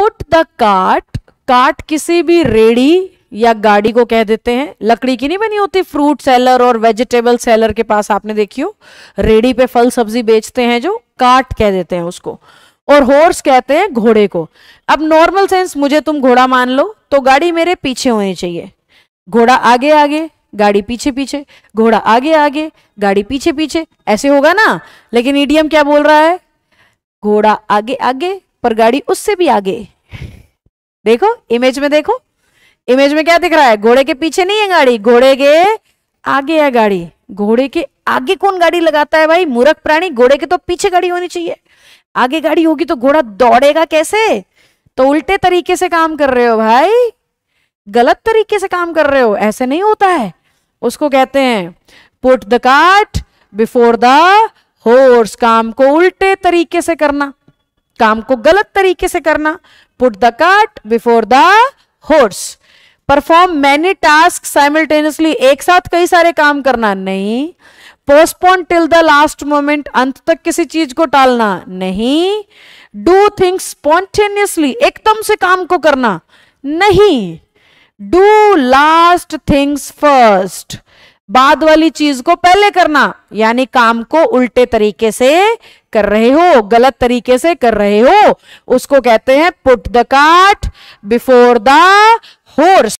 put the काट काट किसी भी रेडी या गाड़ी को कह देते हैं लकड़ी की नहीं बनी होती फ्रूट सेलर और वेजिटेबल सेलर के पास आपने देखी हो रेडी पे फल सब्जी बेचते हैं जो काट कह देते हैं उसको और हॉर्स कहते हैं घोड़े को अब नॉर्मल सेंस मुझे तुम घोड़ा मान लो तो गाड़ी मेरे पीछे होनी चाहिए घोड़ा आगे आगे गाड़ी पीछे पीछे घोड़ा आगे आगे गाड़ी पीछे पीछे ऐसे होगा ना लेकिन ईडीएम क्या बोल रहा है घोड़ा आगे आगे पर गाड़ी उससे भी आगे देखो इमेज में देखो इमेज में क्या दिख रहा है घोड़े के पीछे नहीं है गाड़ी घोड़े के आगे है गाड़ी घोड़े के आगे कौन गाड़ी लगाता है भाई मूर्ख प्राणी घोड़े के तो पीछे गाड़ी होनी चाहिए आगे गाड़ी होगी तो घोड़ा दौड़ेगा कैसे तो उल्टे तरीके से काम कर रहे हो भाई गलत तरीके से काम कर रहे हो ऐसे नहीं होता है उसको कहते हैं put the cart before the horse काम को उल्टे तरीके से करना काम को गलत तरीके से करना put the cart before the horse perform many task simultaneously एक साथ कई सारे काम करना नहीं postpone till the last moment अंत तक किसी चीज को टालना नहीं डू थिंग्स स्पॉन्टेनियसली एकदम से काम को करना नहीं डू लास्ट थिंग्स फर्स्ट बाद वाली चीज को पहले करना यानी काम को उल्टे तरीके से कर रहे हो गलत तरीके से कर रहे हो उसको कहते हैं put the cart before the horse